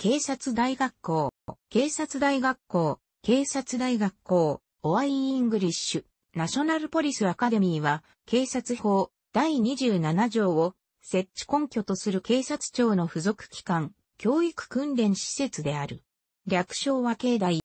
警察大学校、警察大学校、警察大学校、オアイイングリッシュ、ナショナルポリスアカデミーは、警察法第27条を設置根拠とする警察庁の付属機関、教育訓練施設である。略称は境内。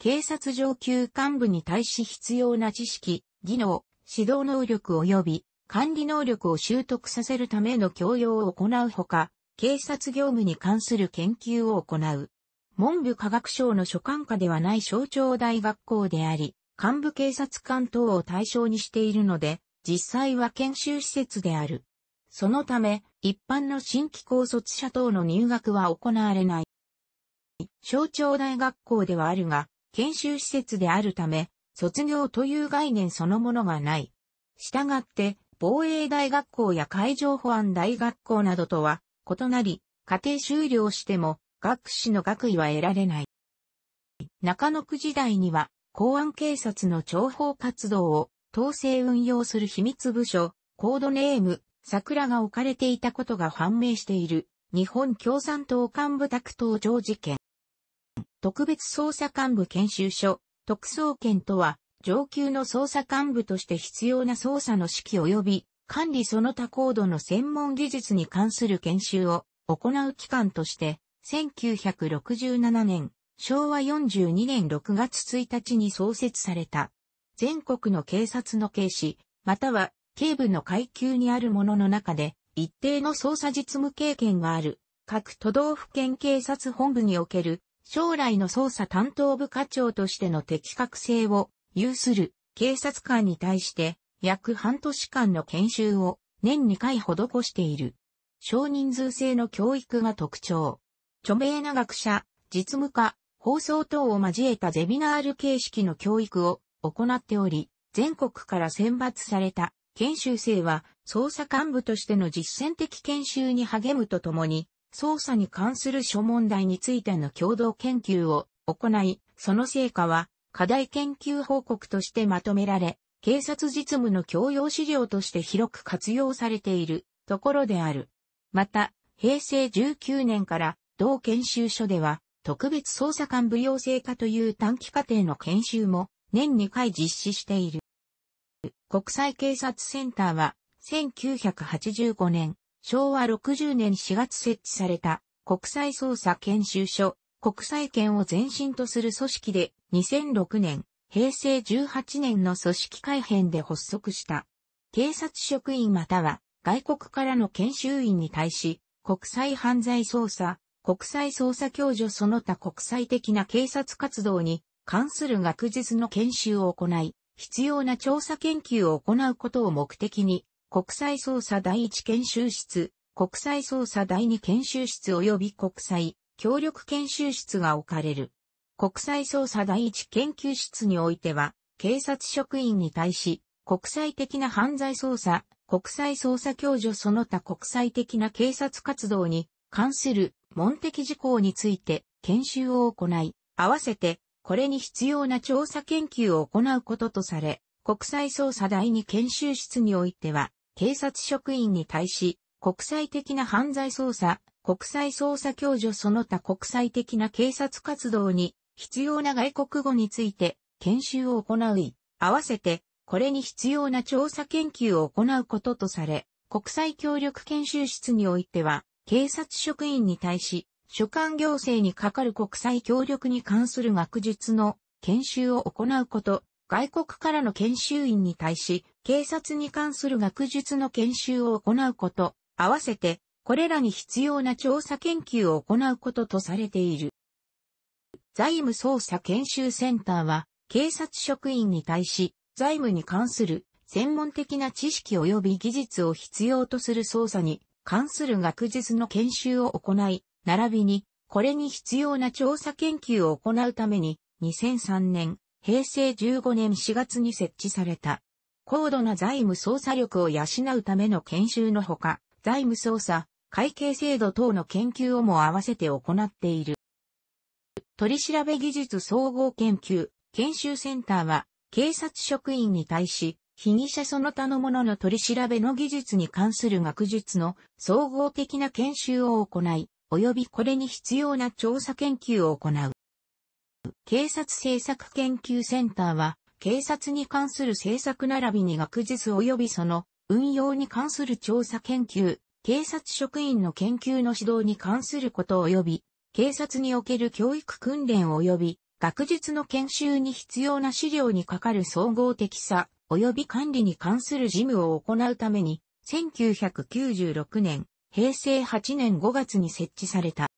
警察上級幹部に対し必要な知識、技能、指導能力及び管理能力を習得させるための教養を行うほか、警察業務に関する研究を行う。文部科学省の所管下ではない省庁大学校であり、幹部警察官等を対象にしているので、実際は研修施設である。そのため、一般の新規高卒者等の入学は行われない。省庁大学校ではあるが、研修施設であるため、卒業という概念そのものがない。したがって、防衛大学校や海上保安大学校などとは異なり、家庭修了しても、学士の学位は得られない。中野区時代には、公安警察の諜報活動を統制運用する秘密部署、コードネーム、桜が置かれていたことが判明している、日本共産党幹部宅登場事件。特別捜査幹部研修所、特捜研とは、上級の捜査幹部として必要な捜査の指揮及び管理その他高度の専門技術に関する研修を行う機関として、1967年、昭和42年6月1日に創設された。全国の警察の警視、または警部の階級にあるものの中で、一定の捜査実務経験がある、各都道府県警察本部における、将来の捜査担当部課長としての適格性を有する警察官に対して、約半年間の研修を年2回施している。少人数制の教育が特徴。著名な学者、実務家、放送等を交えたゼミナール形式の教育を行っており、全国から選抜された研修生は捜査幹部としての実践的研修に励むとともに、捜査に関する諸問題についての共同研究を行い、その成果は課題研究報告としてまとめられ、警察実務の教養資料として広く活用されているところである。また、平成19年から同研修所では特別捜査官部養成課という短期課程の研修も年2回実施している。国際警察センターは1985年、昭和60年4月設置された国際捜査研修所、国際権を前身とする組織で2006年平成18年の組織改編で発足した。警察職員または外国からの研修員に対し、国際犯罪捜査、国際捜査共助その他国際的な警察活動に関する学術の研修を行い、必要な調査研究を行うことを目的に、国際捜査第1研修室、国際捜査第2研修室及び国際協力研修室が置かれる。国際捜査第一研究室においては、警察職員に対し、国際的な犯罪捜査、国際捜査共助その他国際的な警察活動に関する問的事項について研修を行い、合わせてこれに必要な調査研究を行うこととされ、国際捜査第二研修室においては、警察職員に対し、国際的な犯罪捜査、国際捜査共助その他国際的な警察活動に必要な外国語について研修を行い、合わせてこれに必要な調査研究を行うこととされ、国際協力研修室においては、警察職員に対し、所管行政に係る国際協力に関する学術の研修を行うこと、外国からの研修員に対し、警察に関する学術の研修を行うこと、合わせて、これらに必要な調査研究を行うこととされている。財務捜査研修センターは、警察職員に対し、財務に関する専門的な知識及び技術を必要とする捜査に関する学術の研修を行い、並びに、これに必要な調査研究を行うために、2003年、平成15年4月に設置された。高度な財務捜査力を養うための研修のほか、財務捜査、会計制度等の研究をも合わせて行っている。取調べ技術総合研究、研修センターは、警察職員に対し、被疑者その他の者の取り調べの技術に関する学術の総合的な研修を行い、及びこれに必要な調査研究を行う。警察政策研究センターは、警察に関する政策並びに学術及びその運用に関する調査研究、警察職員の研究の指導に関すること及び、警察における教育訓練及び学術の研修に必要な資料にかかる総合的さ及び管理に関する事務を行うために、1996年、平成8年5月に設置された。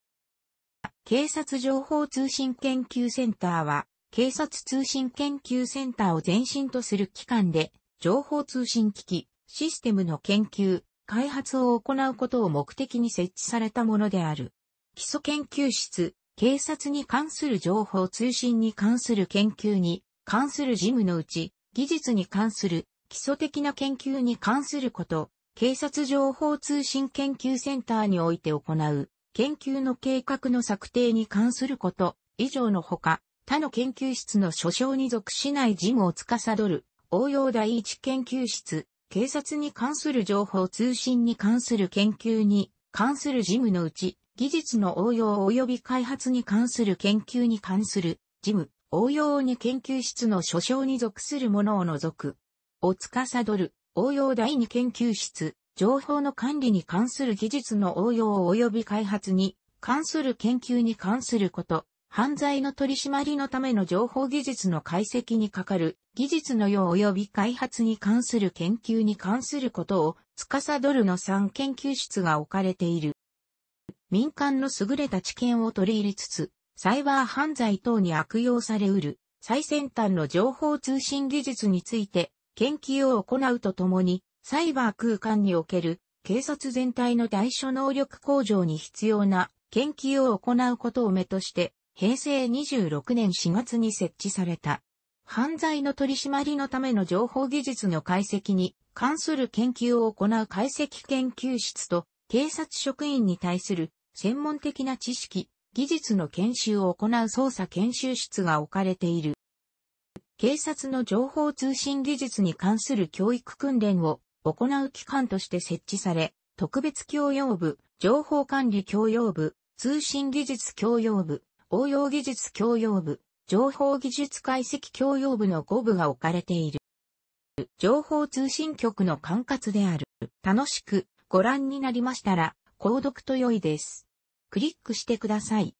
警察情報通信研究センターは、警察通信研究センターを前身とする機関で、情報通信機器、システムの研究、開発を行うことを目的に設置されたものである。基礎研究室、警察に関する情報通信に関する研究に関する事務のうち、技術に関する基礎的な研究に関すること、警察情報通信研究センターにおいて行う研究の計画の策定に関すること、以上のほか、他の研究室の所掌に属しない事務を司る応用第一研究室、警察に関する情報通信に関する研究に関する事務のうち、技術の応用及び開発に関する研究に関する、事務、応用に研究室の所掌に属するものを除く。さ司る、応用第二研究室、情報の管理に関する技術の応用及び開発に関する研究に関すること、犯罪の取り締まりのための情報技術の解析にかかる技術の用及び開発に関する研究に関することを司るの3研究室が置かれている。民間の優れた知見を取り入れつつ、サイバー犯罪等に悪用されうる最先端の情報通信技術について研究を行うとともに、サイバー空間における警察全体の対処能力向上に必要な研究を行うことを目として、平成26年4月に設置された。犯罪の取り締まりのための情報技術の解析に関する研究を行う解析研究室と警察職員に対する専門的な知識、技術の研修を行う捜査研修室が置かれている。警察の情報通信技術に関する教育訓練を行う機関として設置され、特別教養部、情報管理教養部、通信技術教養部、応用技術教養部、情報技術解析教養部の5部が置かれている。情報通信局の管轄である。楽しくご覧になりましたら、購読と良いです。クリックしてください。